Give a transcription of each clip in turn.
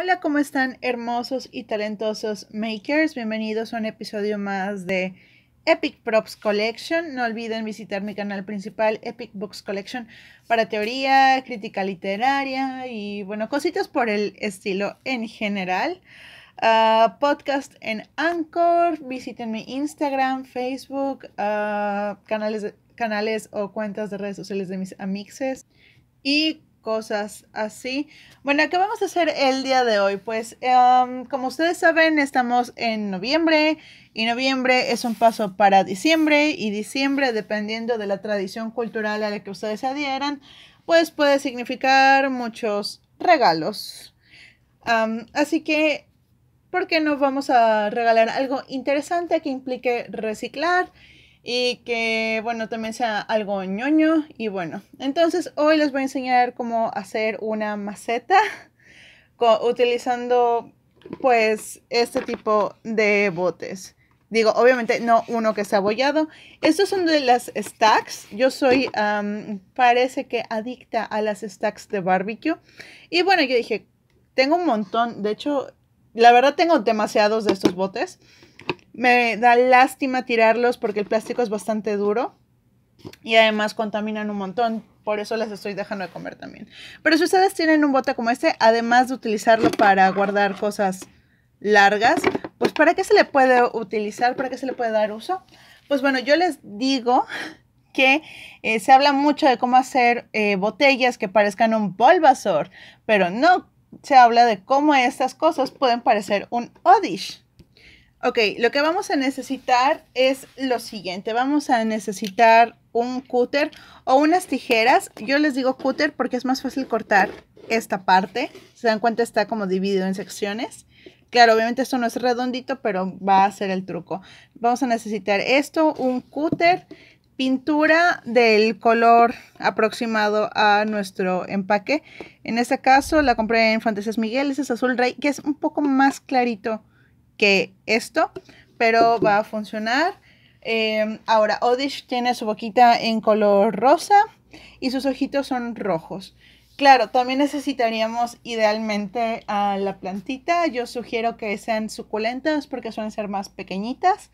Hola, ¿cómo están hermosos y talentosos makers? Bienvenidos a un episodio más de Epic Props Collection. No olviden visitar mi canal principal, Epic Books Collection, para teoría, crítica literaria y, bueno, cositas por el estilo en general. Ah, podcast en Anchor, visiten mi Instagram, Facebook, ah, canales, canales o cuentas de redes sociales de mis amixes. Y cosas así. Bueno, ¿qué vamos a hacer el día de hoy? Pues em, como ustedes saben, estamos en noviembre y noviembre es un paso para diciembre y diciembre, dependiendo de la tradición cultural a la que ustedes se adhieran, pues puede significar muchos regalos. así que, ¿por qué no vamos a regalar algo interesante que implique reciclar? y que bueno también sea algo ñoño y bueno entonces hoy les voy a enseñar cómo hacer una maceta utilizando pues este tipo de botes digo obviamente no uno que sea abollado estos son de las stacks yo soy parece que adicta a las stacks de barbecue y bueno yo dije tengo un montón de hecho la verdad tengo demasiados de estos botes me da lástima tirarlos porque el plástico es bastante duro y además contaminan un montón. Por eso las estoy dejando de comer también. Pero si ustedes tienen un bote como este, además de utilizarlo para guardar cosas largas, pues ¿para qué se le puede utilizar? ¿Para qué se le puede dar uso? Pues bueno, yo les digo que eh, se habla mucho de cómo hacer eh, botellas que parezcan un Bulbasaur, pero no se habla de cómo estas cosas pueden parecer un Odish. Ok, lo que vamos a necesitar es lo siguiente. Vamos a necesitar un cúter o unas tijeras. Yo les digo cúter porque es más fácil cortar esta parte. Se dan cuenta, está como dividido en secciones. Claro, obviamente esto no es redondito, pero va a ser el truco. Vamos a necesitar esto, un cúter, pintura del color aproximado a nuestro empaque. En este caso la compré en Fantasías Miguel, es azul rey, que es un poco más clarito que esto, pero va a funcionar. Em, ahora, Odish tiene su boquita en color rosa y sus ojitos son rojos. Claro, también necesitaríamos idealmente a la plantita. Yo sugiero que sean suculentas porque suelen ser más pequeñitas.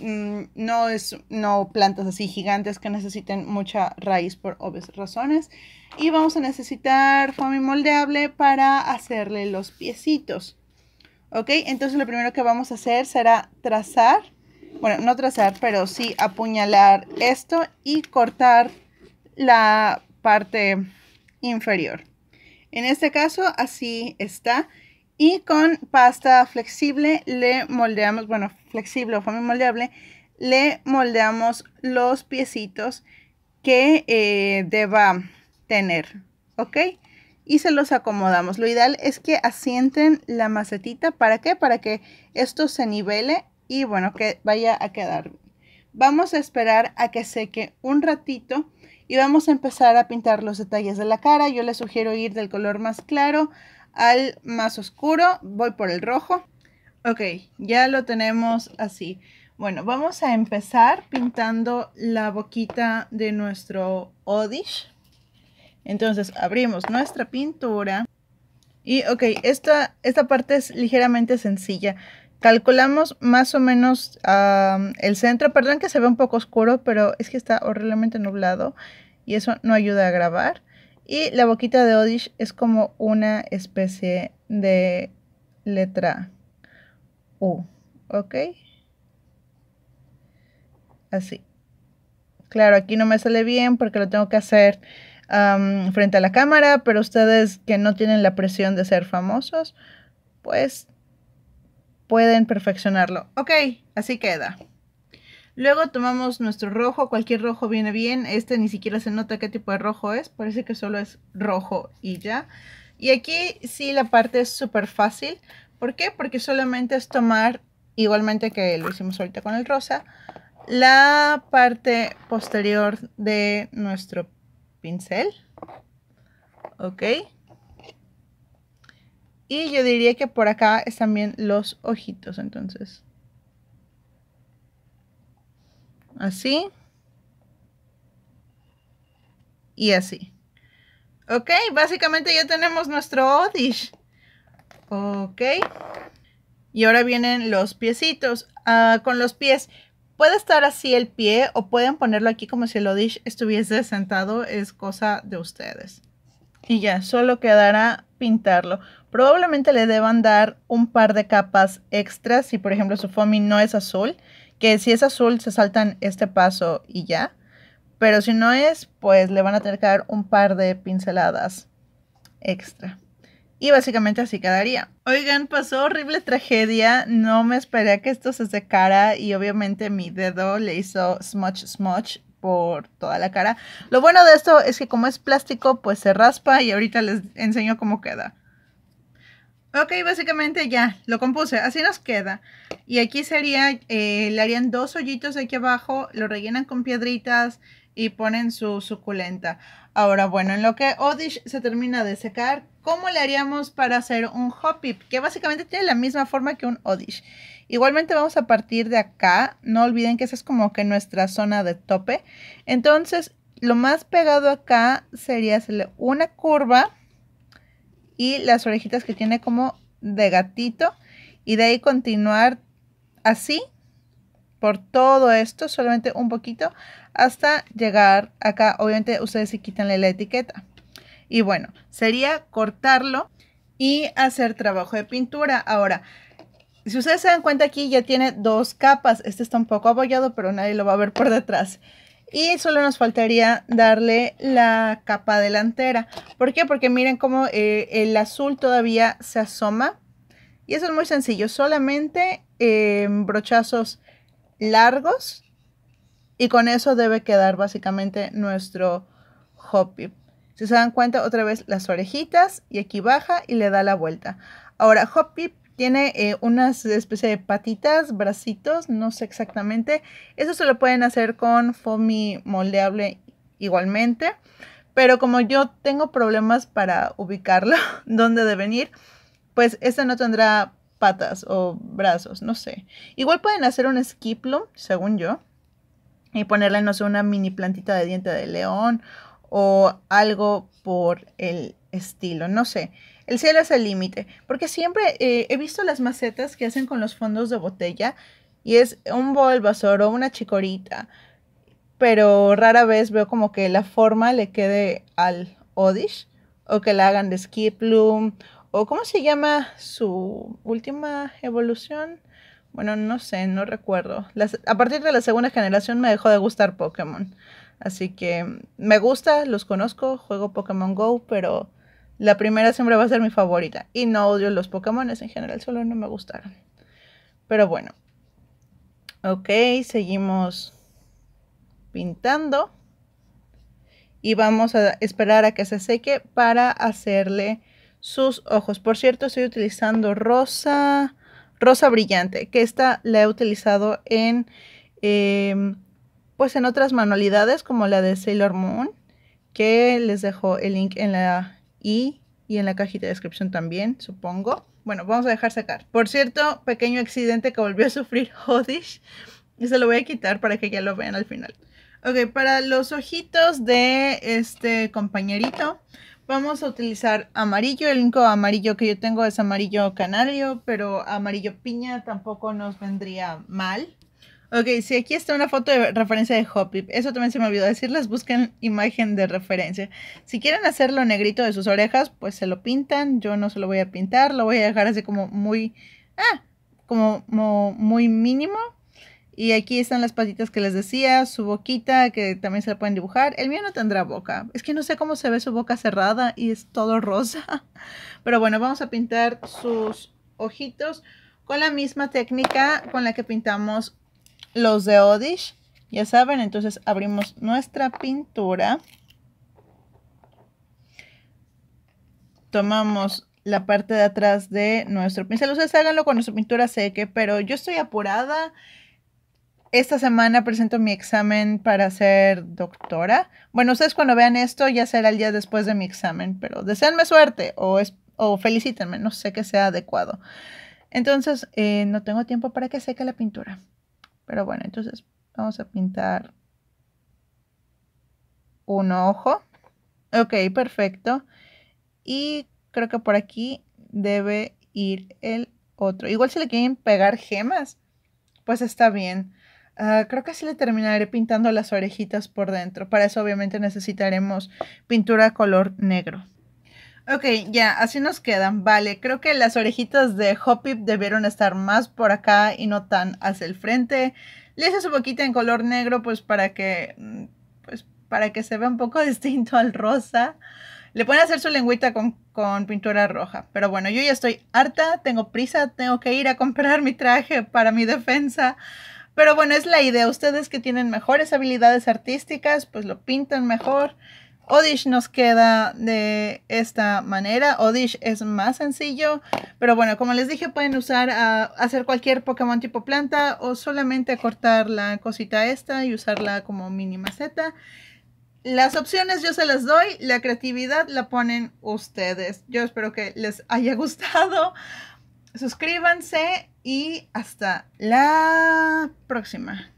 Mm, no es no plantas así gigantes que necesiten mucha raíz por obvias razones. Y vamos a necesitar foamy moldeable para hacerle los piecitos. ¿Ok? Entonces lo primero que vamos a hacer será trazar, bueno, no trazar, pero sí apuñalar esto y cortar la parte inferior. En este caso así está. Y con pasta flexible le moldeamos, bueno, flexible o moldeable, le moldeamos los piecitos que eh, deba tener. ¿Ok? y se los acomodamos. Lo ideal es que asienten la macetita. ¿Para qué? Para que esto se nivele y bueno, que vaya a quedar. Vamos a esperar a que seque un ratito y vamos a empezar a pintar los detalles de la cara. Yo les sugiero ir del color más claro al más oscuro. Voy por el rojo. Ok, ya lo tenemos así. Bueno, vamos a empezar pintando la boquita de nuestro Odish. Entonces abrimos nuestra pintura. Y ok, esta, esta parte es ligeramente sencilla. Calculamos más o menos el centro. Perdón que se ve un poco oscuro, pero es que está horriblemente nublado y eso no ayuda a grabar. Y la boquita de Odish es como una especie de letra U, ¿ok? Así. Claro, aquí no me sale bien porque lo tengo que hacer frente a la cámara, pero ustedes que no tienen la presión de ser famosos, pues pueden perfeccionarlo. Ok, así queda. Luego tomamos nuestro rojo, cualquier rojo viene bien, este ni siquiera se nota qué tipo de rojo es, parece que solo es rojo y ya. Y aquí sí la parte es súper fácil, ¿por qué? Porque solamente es tomar, igualmente que lo hicimos ahorita con el rosa, la parte posterior de nuestro pincel. Ok. Y yo diría que por acá están bien los ojitos, entonces. Así. Y así. Ok, básicamente ya tenemos nuestro Odish. Ok. Y ahora vienen los piecitos. Ah, con los pies puede estar así el pie o pueden ponerlo aquí como si el Odish estuviese sentado, es cosa de ustedes. Y ya, solo quedará pintarlo. Probablemente le deban dar un par de capas extras si por ejemplo su foamy no es azul, que si es azul se saltan este paso y ya. Pero si no es, pues le van a tener que dar un par de pinceladas extra. Y básicamente así quedaría. Oigan, pasó horrible tragedia. No me esperé a que esto se secara y obviamente mi dedo le hizo smudge smudge por toda la cara. Lo bueno de esto es que como es plástico, pues se raspa y ahorita les enseño cómo queda. Ok, básicamente ya, lo compuse, así nos queda. Y aquí sería, eh, le harían dos hoyitos aquí abajo, lo rellenan con piedritas, y ponen su suculenta. Ahora, bueno, en lo que Odish se termina de secar, ¿cómo le haríamos para hacer un Hoppip? Que básicamente tiene la misma forma que un Odish. Igualmente vamos a partir de acá. No olviden que esa es como que nuestra zona de tope. Entonces, lo más pegado acá sería hacerle una curva y las orejitas que tiene como de gatito. Y de ahí continuar así por todo esto, solamente un poquito, hasta llegar acá. Obviamente ustedes sí quitanle la etiqueta. Y bueno, sería cortarlo y hacer trabajo de pintura. Ahora, si ustedes se dan cuenta aquí ya tiene dos capas. Este está un poco abollado, pero nadie lo va a ver por detrás. Y solo nos faltaría darle la capa delantera. ¿Por qué? Porque miren cómo eh, el azul todavía se asoma. Y eso es muy sencillo. Solamente eh, brochazos largos y con eso debe quedar básicamente nuestro hop Si se dan cuenta, otra vez las orejitas y aquí baja y le da la vuelta. Ahora, hop tiene eh, unas especie de patitas, bracitos, no sé exactamente. Eso se lo pueden hacer con foamy moldeable igualmente. Pero como yo tengo problemas para ubicarlo, dónde deben ir, pues este no tendrá patas o brazos, no sé. Igual pueden hacer un esquiplum, según yo y ponerle, no sé, una mini plantita de diente de león o algo por el estilo, no sé. El cielo es el límite, porque siempre eh, he visto las macetas que hacen con los fondos de botella y es un basor o una chicorita, pero rara vez veo como que la forma le quede al Odish o que la hagan de Skiploom o cómo se llama su última evolución, bueno, no sé, no recuerdo. a partir de la segunda generación me dejó de gustar Pokémon. Así que me gusta, los conozco, juego Pokémon Go, pero la primera siempre va a ser mi favorita. Y no odio los Pokémon en general, solo no me gustaron. Pero bueno. Ok, seguimos pintando. Y vamos a esperar a que se seque para hacerle sus ojos. Por cierto, estoy utilizando rosa, rosa brillante, que esta la he utilizado en, em, pues en otras manualidades como la de Sailor Moon, que les dejo el link en la i y, en la cajita de descripción también, supongo. Bueno, vamos a dejar sacar. Por cierto, pequeño accidente que volvió a sufrir Hodish. Y se lo voy a quitar para que ya lo vean al final. Ok, para los ojitos de este compañerito, Vamos a utilizar amarillo. El único amarillo que yo tengo es amarillo canario, pero amarillo piña tampoco nos vendría mal. Ok, si aquí está una foto de referencia de Hopi, Eso también se me olvidó decirles. Busquen imagen de referencia. Si quieren hacerlo negrito de sus orejas, pues se lo pintan. Yo no se lo voy a pintar. Lo voy a dejar así como muy... Ah, como muy mínimo. Y aquí están las patitas que les decía, su boquita que también se la pueden dibujar. El mío no tendrá boca. Es que no sé cómo se ve su boca cerrada y es todo rosa. Pero bueno, vamos a pintar sus ojitos con la misma técnica con la que pintamos los de Odish. Ya saben, entonces abrimos nuestra pintura. Tomamos la parte de atrás de nuestro pincel. Ustedes háganlo cuando su pintura seque, pero yo estoy apurada esta semana presento mi examen para ser doctora. Bueno, ustedes cuando vean esto ya será el día después de mi examen, pero deseenme suerte o, o felicítenme, no sé que sea adecuado. Entonces, eh, no tengo tiempo para que seque la pintura. Pero bueno, entonces vamos a pintar un ojo. Ok, perfecto. Y creo que por aquí debe ir el otro. Igual si le quieren pegar gemas, pues está bien. Ah, creo que así le terminaré pintando las orejitas por dentro. Para eso obviamente necesitaremos pintura color negro. Ok, ya, así nos quedan. Vale, creo que las orejitas de Hopip debieron estar más por acá y no tan hacia el frente. Le hice su boquita en color negro pues para que, mm, pues, para que se vea un poco distinto al rosa. Le pueden hacer su lengüita con, con, pintura roja. Pero bueno, yo ya estoy harta, tengo prisa, tengo que ir a comprar mi traje para mi defensa. Pero bueno, es la idea. Ustedes que tienen mejores habilidades artísticas, pues lo pintan mejor. Odish nos queda de esta manera. Odish es más sencillo. Pero bueno, como les dije, pueden usar a ah, hacer cualquier Pokémon tipo planta o solamente cortar la cosita esta y usarla como mini maceta. Las opciones yo se las doy, la creatividad la ponen ustedes. Yo espero que les haya gustado suscríbanse y hasta la próxima.